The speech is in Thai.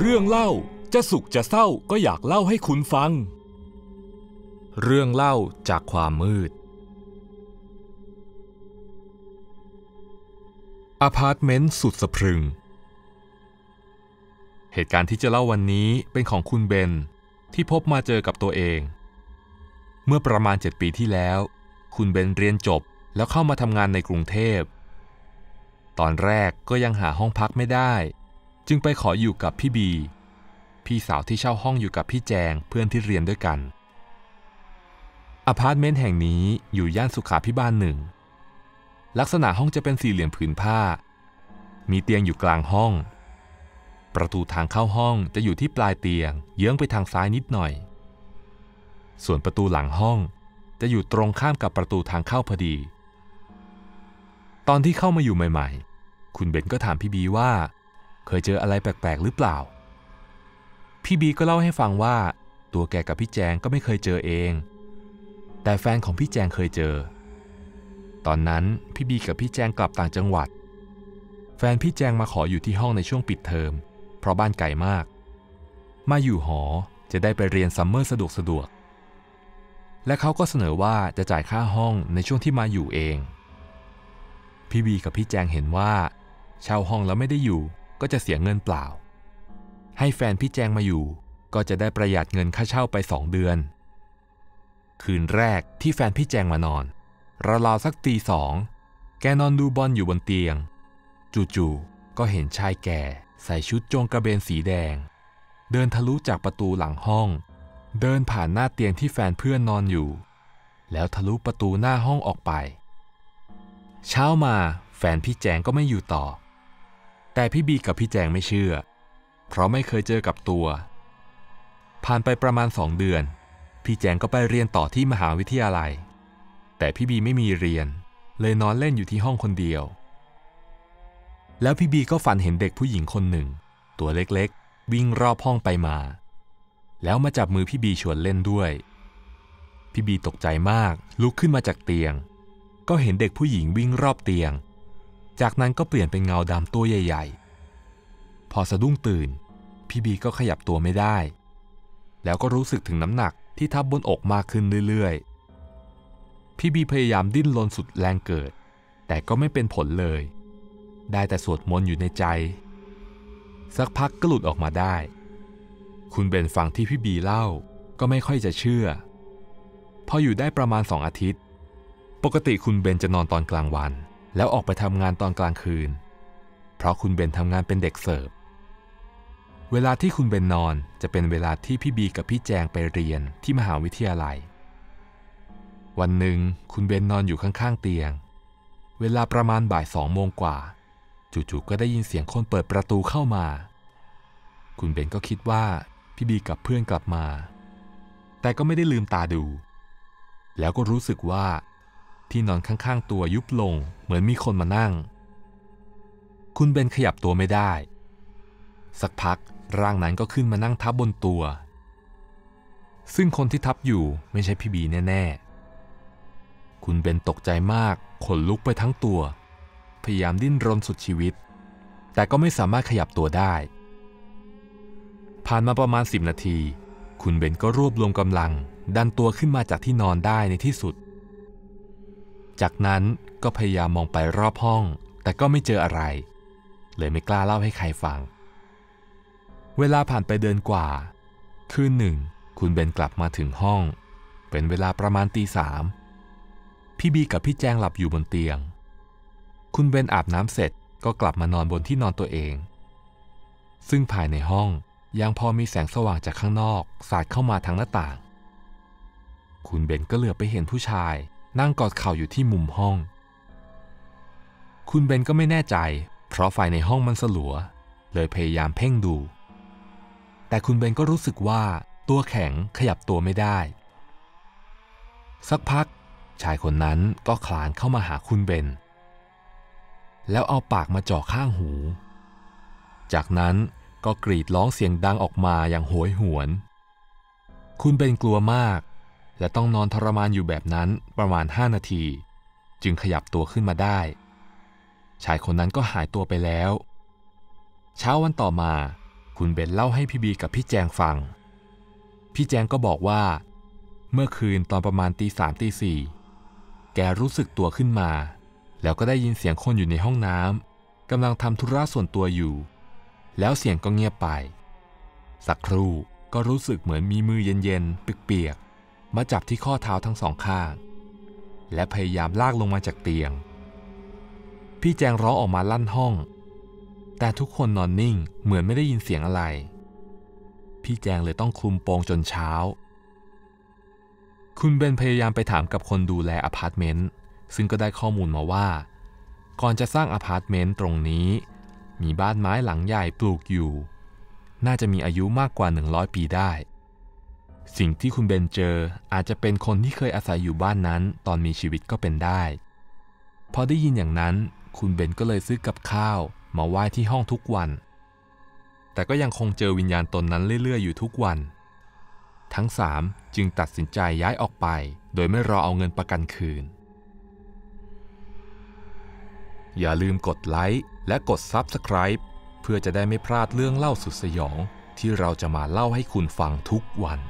เรื่องเล่าจะสุขจะเศร้าก็อยากเล่าให้คุณฟัง เรื่องเล่าจากความมืดอพาร์ตเมนต์สุดสะพรึง เหตุการณ์ที่จะเล่าวันนี้เป็นของคุณเบน ที่พบมาเจอกับตัวเอง เมื่อประมาณ 7 ปีที่แล้ว คุณเบนเรียนจบแล้วเข้ามาทำงานในกรุงเทพ ตอนแรกก็ยังหาห้องพักไม่ได้จึงไปขออยู่กับพี่บี พี่สาวที่เช่าห้องอยู่กับพี่แจงเพื่อนที่เรียนด้วยกัน อพาร์ตเมนต์แห่งนี้อยู่ย่านสุขาพิบาลหนึ่ง ลักษณะห้องจะเป็นสี่เหลี่ยมผืนผ้า มีเตียงอยู่กลางห้อง ประตูทางเข้าห้องจะอยู่ที่ปลายเตียง เยื้องไปทางซ้ายนิดหน่อย ส่วนประตูหลังห้องจะอยู่ตรงข้ามกับประตูทางเข้าพอดี ตอนที่เข้ามาอยู่ใหม่ ๆ คุณเบนก็ถามพี่บีว่าเคยเจออะไรแปลก ๆ หรือเปล่า พี่บีก็เล่าให้ฟังว่าตัวแกกับพี่แจงก็ไม่เคยเจอเอง แต่แฟนของพี่แจงเคยเจอ ตอนนั้นพี่บีกับพี่แจงกลับต่างจังหวัด แฟนพี่แจงมาขออยู่ที่ห้องในช่วงปิดเทอม เพราะบ้านไกลมาก มาอยู่หอจะได้ไปเรียนซัมเมอร์สะดวกสะดวกและเขาก็เสนอว่าจะจ่ายค่าห้องในช่วงที่มาอยู่เอง พี่บีกับพี่แจงเห็นว่าเช่าห้องแล้วไม่ได้อยู่ก็จะเสียเงินเปล่า ให้แฟนพี่แจงมาอยู่ ก็จะได้ประหยัดเงินค่าเช่าไปสองเดือน คืนแรกที่แฟนพี่แจงมานอน ราวาสักตีสอง แกนอนดูบอลอยู่บนเตียง จู่ๆก็เห็นชายแก่ ใส่ชุดโจงกระเบนสีแดง เดินทะลุจากประตูหลังห้อง เดินผ่านหน้าเตียงที่แฟนเพื่อนนอนอยู่ แล้ว ทะลุประตูหน้าห้องออกไป เช้ามาแฟนพี่แจงก็ไม่อยู่ต่อแต่พี่บีกับพี่แจงไม่เชื่อ เพราะไม่เคยเจอกับตัว ผ่านไปประมาณสองเดือน พี่แจงก็ไปเรียนต่อที่มหาวิทยาลัย แต่พี่บีไม่มีเรียน เลยนอนเล่นอยู่ที่ห้องคนเดียว แล้วพี่บีก็ฝันเห็นเด็กผู้หญิงคนหนึ่ง ตัวเล็กๆ วิ่งรอบห้องไปมา แล้วมาจับมือพี่บีชวนเล่นด้วย พี่บีตกใจมาก ลุกขึ้นมาจากเตียง ก็เห็นเด็กผู้หญิงวิ่งรอบเตียงจากนั้นก็เปลี่ยนเป็นเงาดำตัวใหญ่ๆ พอสะดุ้งตื่น พี่บีก็ขยับตัวไม่ได้ แล้วก็รู้สึกถึงน้ำหนักที่ทับบนอกมากขึ้นเรื่อยๆ พี่บีพยายามดิ้นรนสุดแรงเกิด แต่ก็ไม่เป็นผลเลย ได้แต่สวดมนต์อยู่ในใจ สักพักก็หลุดออกมาได้ คุณเบนฟังที่พี่บีเล่าก็ไม่ค่อยจะเชื่อ พออยู่ได้ประมาณสองอาทิตย์ ปกติคุณเบนจะนอนตอนกลางวันแล้วออกไปทำงานตอนกลางคืน เพราะคุณเบนทำงานเป็นเด็กเสิร์ฟ เวลาที่คุณเบนนอนจะเป็นเวลาที่พี่บีกับพี่แจงไปเรียนที่มหาวิทยาลัย วันหนึ่งคุณเบนนอนอยู่ข้างๆเตียง เวลาประมาณบ่ายสองโมงกว่าจู่ๆก็ได้ยินเสียงคนเปิดประตูเข้ามา คุณเบนก็คิดว่าพี่บีกับเพื่อนกลับมา แต่ก็ไม่ได้ลืมตาดู แล้วก็รู้สึกว่าที่นอนข้างๆตัวยุบลง เหมือนมีคนมานั่ง คุณเบนขยับตัวไม่ได้ สักพักร่างนั้นก็ขึ้นมานั่งทับบนตัว ซึ่งคนที่ทับอยู่ไม่ใช่พี่บีแน่ ๆ คุณเบนตกใจมาก ขนลุกไปทั้งตัว พยายามดิ้นรนสุดชีวิต แต่ก็ไม่สามารถขยับตัวได้ ผ่านมาประมาณ10นาที คุณเบนก็รวบรวมกำลังดันตัวขึ้นมาจากที่นอนได้ในที่สุดจากนั้นก็พยายามมองไปรอบห้อง แต่ก็ไม่เจออะไร เลยไม่กล้าเล่าให้ใครฟัง เวลาผ่านไปเดือนกว่า คืนหนึ่งคุณเบนกลับมาถึงห้อง เป็นเวลาประมาณตีสามพี่บีกับพี่แจงหลับอยู่บนเตียง คุณเบนอาบน้ำเสร็จก็กลับมานอนบนที่นอนตัวเอง ซึ่งภายในห้องยังพอมีแสงสว่างจากข้างนอกสาดเข้ามาทางหน้าต่าง คุณเบนก็เหลือไปเห็นผู้ชายนั่งกอดเข่าอยู่ที่มุมห้อง คุณเบนก็ไม่แน่ใจ เพราะไฟในห้องมันสลัว เลยพยายามเพ่งดู แต่คุณเบนก็รู้สึกว่าตัวแข็งขยับตัวไม่ได้ สักพักชายคนนั้นก็คลานเข้ามาหาคุณเบน แล้วเอาปากมาจ่อข้างหู จากนั้นก็กรีดร้องเสียงดังออกมาอย่างโหยหวน คุณเบนกลัวมากและต้องนอนทรมานอยู่แบบนั้นประมาณ 5 นาที จึงขยับตัวขึ้นมาได้ ชายคนนั้นก็หายตัวไปแล้ว เช้าวันต่อมา คุณเบนเล่าให้พี่บีกับพี่แจงฟัง พี่แจงก็บอกว่า เมื่อคืนตอนประมาณตีสามตีสี่แกรู้สึกตัวขึ้นมา แล้วก็ได้ยินเสียงคนอยู่ในห้องน้ำกำลังทำธุระส่วนตัวอยู่ แล้วเสียงก็เงียบไป สักครู่ก็รู้สึกเหมือนมีมือเย็นๆเปียกมาจับที่ข้อเท้าทั้งสองข้าง และพยายามลากลงมาจากเตียง พี่แจงร้องออกมาลั่นห้อง แต่ทุกคนนอนนิ่งเหมือนไม่ได้ยินเสียงอะไร พี่แจงเลยต้องคลุมโปงจนเช้า คุณเบนพยายามไปถามกับคนดูแลอพาร์ตเมนต์ซึ่งก็ได้ข้อมูลมาว่า ก่อนจะสร้างอพาร์ตเมนต์ตรงนี้ มีบ้านไม้หลังใหญ่ปลูกอยู่ น่าจะมีอายุมากกว่า 100 ปีได้สิ่งที่คุณเบนเจออาจจะเป็นคนที่เคยอาศัยอยู่บ้านนั้นตอนมีชีวิตก็เป็นได้ พอได้ยินอย่างนั้น คุณเบนก็เลยซื้อกับข้าว มาไหว้ที่ห้องทุกวัน แต่ก็ยังคงเจอวิญญาณตนนั้นเรื่อย ๆ อยู่ทุกวัน ทั้งสามจึงตัดสินใจย้ายออกไป โดยไม่รอเอาเงินประกันคืน อย่าลืมกดไลค์และกด Subscribe เพื่อจะได้ไม่พลาดเรื่องเล่าสุดสยองที่เราจะมาเล่าให้คุณฟังทุกวัน